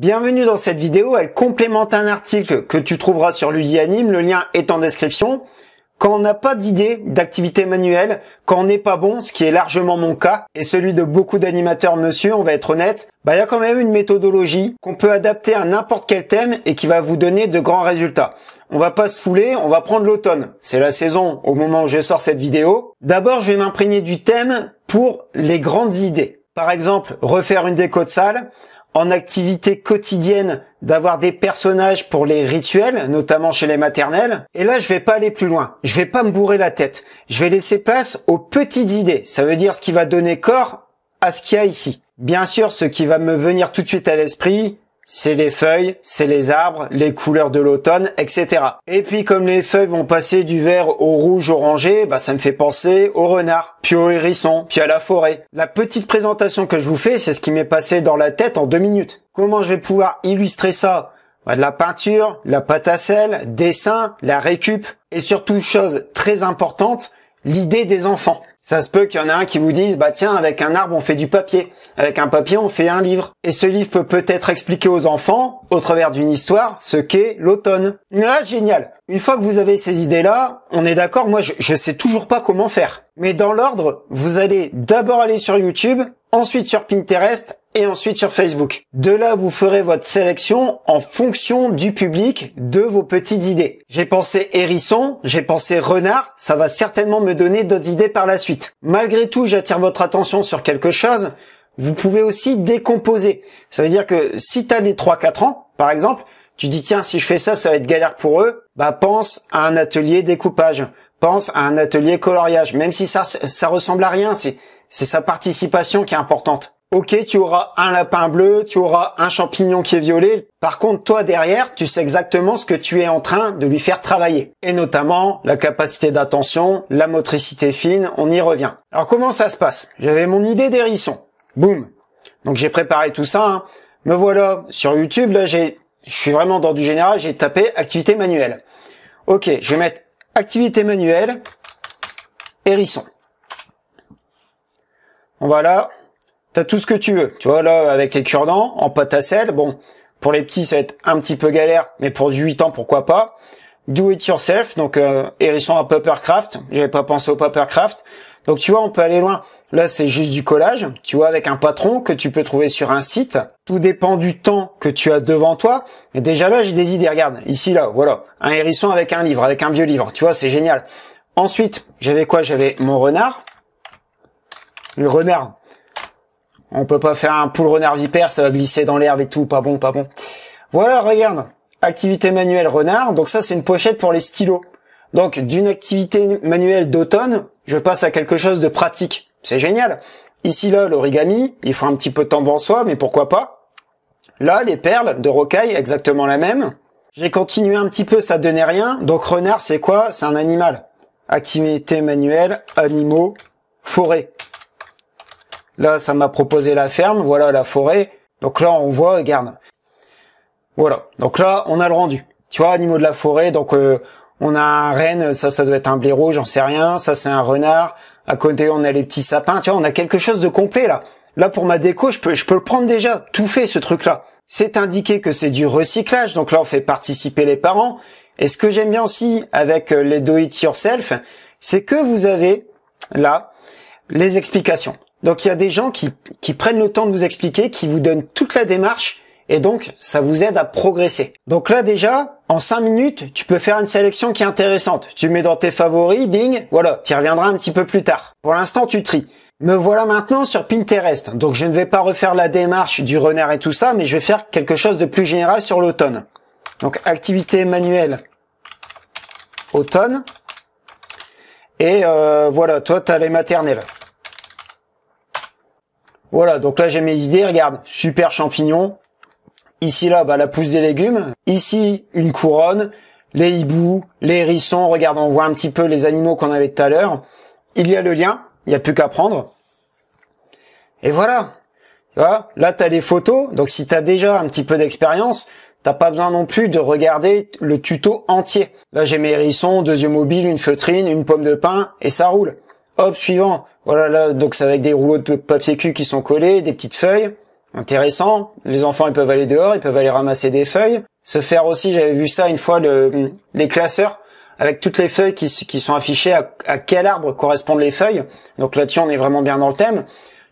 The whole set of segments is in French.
Bienvenue dans cette vidéo, elle complémente un article que tu trouveras sur Ludianime, le lien est en description. Quand on n'a pas d'idée d'activité manuelle, quand on n'est pas bon, ce qui est largement mon cas, et celui de beaucoup d'animateurs monsieur, on va être honnête, bah, il y a quand même une méthodologie qu'on peut adapter à n'importe quel thème et qui va vous donner de grands résultats. On va pas se fouler, on va prendre l'automne. C'est la saison au moment où je sors cette vidéo. D'abord, je vais m'imprégner du thème pour les grandes idées. Par exemple, refaire une déco de salle en activité quotidienne d'avoir des personnages pour les rituels, notamment chez les maternelles. Et là, je vais pas aller plus loin. Je vais pas me bourrer la tête. Je vais laisser place aux petites idées. Ça veut dire ce qui va donner corps à ce qu'il y a ici. Bien sûr, ce qui va me venir tout de suite à l'esprit, c'est les feuilles, c'est les arbres, les couleurs de l'automne, etc. Et puis comme les feuilles vont passer du vert au rouge orangé, bah ça me fait penser au renard, puis au hérisson, puis à la forêt. La petite présentation que je vous fais, c'est ce qui m'est passé dans la tête en deux minutes. Comment je vais pouvoir illustrer ça bah, de la peinture, la pâte à sel, dessin, la récup et surtout chose très importante, l'idée des enfants. Ça se peut qu'il y en a un qui vous dise, bah tiens, avec un arbre on fait du papier, avec un papier on fait un livre. Et ce livre peut peut-être expliquer aux enfants, au travers d'une histoire, ce qu'est l'automne. Ah, génial une fois que vous avez ces idées-là, on est d'accord, moi je, je sais toujours pas comment faire. Mais dans l'ordre, vous allez d'abord aller sur YouTube, ensuite sur Pinterest et ensuite sur Facebook. De là, vous ferez votre sélection en fonction du public, de vos petites idées. J'ai pensé hérisson, j'ai pensé renard, ça va certainement me donner d'autres idées par la suite. Malgré tout, j'attire votre attention sur quelque chose. Vous pouvez aussi décomposer. Ça veut dire que si tu as les 3-4 ans, par exemple, tu dis tiens si je fais ça ça va être galère pour eux, bah pense à un atelier découpage, pense à un atelier coloriage, même si ça ça ressemble à rien, c'est c'est sa participation qui est importante. Ok, tu auras un lapin bleu, tu auras un champignon qui est violet. Par contre, toi derrière, tu sais exactement ce que tu es en train de lui faire travailler. Et notamment la capacité d'attention, la motricité fine, on y revient. Alors comment ça se passe J'avais mon idée d'hérisson. Boum. Donc j'ai préparé tout ça. Hein. Me voilà sur YouTube, là j'ai je suis vraiment dans du général, j'ai tapé activité manuelle. Ok, je vais mettre activité manuelle, hérisson. Voilà, voilà, as t'as tout ce que tu veux. Tu vois là, avec les cure-dents, en pâte à sel, bon, pour les petits ça va être un petit peu galère, mais pour du 8 ans, pourquoi pas do it yourself, donc euh, hérisson à papercraft, j'avais pas pensé au papercraft. Donc tu vois, on peut aller loin. Là, c'est juste du collage, tu vois, avec un patron que tu peux trouver sur un site. Tout dépend du temps que tu as devant toi. Et déjà là, j'ai des idées. Regarde, ici, là, voilà. Un hérisson avec un livre, avec un vieux livre. Tu vois, c'est génial. Ensuite, j'avais quoi J'avais mon renard. Le renard. On peut pas faire un poule renard vipère, ça va glisser dans l'herbe et tout. Pas bon, pas bon. Voilà, regarde activité manuelle renard. Donc ça, c'est une pochette pour les stylos. Donc d'une activité manuelle d'automne, je passe à quelque chose de pratique. C'est génial. Ici, là, l'origami, il faut un petit peu de temps en soi, mais pourquoi pas. Là, les perles de rocaille, exactement la même. J'ai continué un petit peu, ça donnait rien. Donc renard, c'est quoi C'est un animal. Activité manuelle, animaux, forêt. Là, ça m'a proposé la ferme, voilà la forêt. Donc là, on voit, regarde, voilà. Donc là, on a le rendu. Tu vois, animaux de la forêt, donc euh, on a un renne, ça, ça doit être un blaireau, j'en sais rien. Ça, c'est un renard. À côté, on a les petits sapins. Tu vois, on a quelque chose de complet là. Là, pour ma déco, je peux, je peux le prendre déjà, tout fait ce truc-là. C'est indiqué que c'est du recyclage, donc là, on fait participer les parents. Et ce que j'aime bien aussi avec euh, les do it yourself, c'est que vous avez là les explications. Donc il y a des gens qui, qui prennent le temps de vous expliquer, qui vous donnent toute la démarche et donc ça vous aide à progresser. Donc là déjà, en 5 minutes, tu peux faire une sélection qui est intéressante. Tu mets dans tes favoris, bing, voilà, tu y reviendras un petit peu plus tard. Pour l'instant, tu tries. Me voilà maintenant sur Pinterest. Donc je ne vais pas refaire la démarche du renard et tout ça, mais je vais faire quelque chose de plus général sur l'automne. Donc activité manuelle automne. Et euh, voilà, toi, tu as les maternelles. Voilà, donc là j'ai mes idées, regarde, super champignon, Ici, là, bah, la pousse des légumes. Ici, une couronne, les hiboux, les hérissons. Regarde, on voit un petit peu les animaux qu'on avait tout à l'heure. Il y a le lien. Il n'y a plus qu'à prendre. Et voilà. Là, tu as les photos. Donc, si tu as déjà un petit peu d'expérience, T'as pas besoin non plus de regarder le tuto entier. Là, j'ai mes hérissons, deux yeux mobiles, une feutrine, une pomme de pain, et ça roule. Hop, suivant. Voilà, là, donc c'est avec des rouleaux de papier cul qui sont collés, des petites feuilles intéressant. Les enfants, ils peuvent aller dehors, ils peuvent aller ramasser des feuilles. Se faire aussi, j'avais vu ça une fois, les classeurs avec toutes les feuilles qui, sont affichées à, quel arbre correspondent les feuilles. Donc là-dessus, on est vraiment bien dans le thème.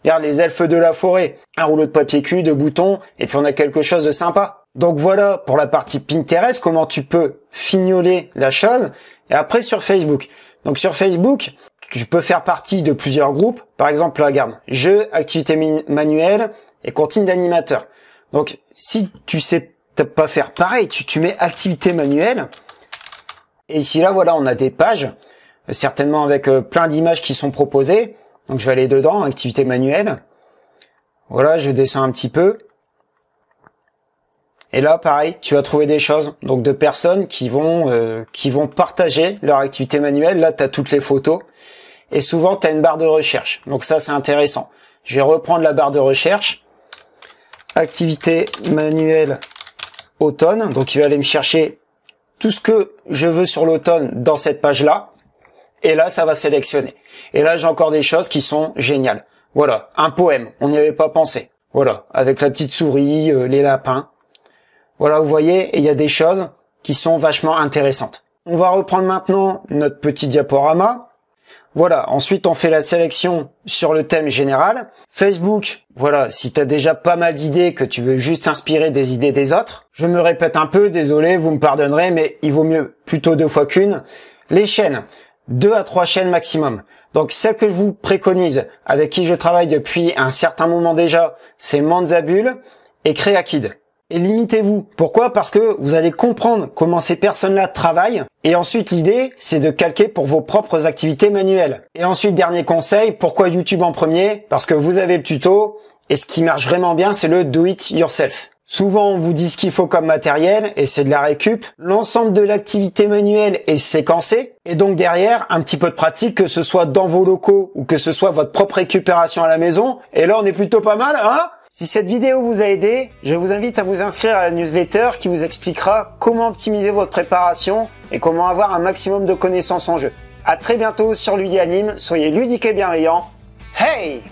Regarde, les elfes de la forêt, un rouleau de papier cul, de boutons, et puis on a quelque chose de sympa. Donc voilà pour la partie Pinterest, comment tu peux fignoler la chose. Et après sur Facebook. Donc sur Facebook, tu peux faire partie de plusieurs groupes. Par exemple, regarde, jeux, activités manuelles et continue d'animateur. Donc, si tu sais pas faire pareil, tu, tu mets activité manuelle. Et ici, là, voilà, on a des pages, euh, certainement avec euh, plein d'images qui sont proposées. Donc, je vais aller dedans, activité manuelle. Voilà, je descends un petit peu. Et là, pareil, tu vas trouver des choses, donc de personnes qui vont euh, qui vont partager leur activité manuelle. Là, tu as toutes les photos et souvent tu as une barre de recherche. Donc ça c'est intéressant. Je vais reprendre la barre de recherche. Activité manuelle automne. Donc il va aller me chercher tout ce que je veux sur l'automne dans cette page-là. Et là, ça va sélectionner. Et là, j'ai encore des choses qui sont géniales. Voilà, un poème, on n'y avait pas pensé. Voilà, avec la petite souris, euh, les lapins. Voilà, vous voyez, il y a des choses qui sont vachement intéressantes. On va reprendre maintenant notre petit diaporama. Voilà, ensuite on fait la sélection sur le thème général. Facebook, voilà, si tu as déjà pas mal d'idées, que tu veux juste inspirer des idées des autres. Je me répète un peu, désolé, vous me pardonnerez, mais il vaut mieux plutôt deux fois qu'une. Les chaînes, deux à trois chaînes maximum. Donc celle que je vous préconise, avec qui je travaille depuis un certain moment déjà, c'est Manzabul et Créakid et limitez-vous. Pourquoi Parce que vous allez comprendre comment ces personnes-là travaillent. Et ensuite, l'idée, c'est de calquer pour vos propres activités manuelles. Et ensuite, dernier conseil, pourquoi YouTube en premier Parce que vous avez le tuto. Et ce qui marche vraiment bien, c'est le do it yourself. Souvent, on vous dit ce qu'il faut comme matériel et c'est de la récup. L'ensemble de l'activité manuelle est séquencé et donc derrière, un petit peu de pratique, que ce soit dans vos locaux ou que ce soit votre propre récupération à la maison. Et là, on est plutôt pas mal, hein si cette vidéo vous a aidé, je vous invite à vous inscrire à la newsletter qui vous expliquera comment optimiser votre préparation et comment avoir un maximum de connaissances en jeu. À très bientôt sur Ludianime, soyez ludiques et bienveillants. Hey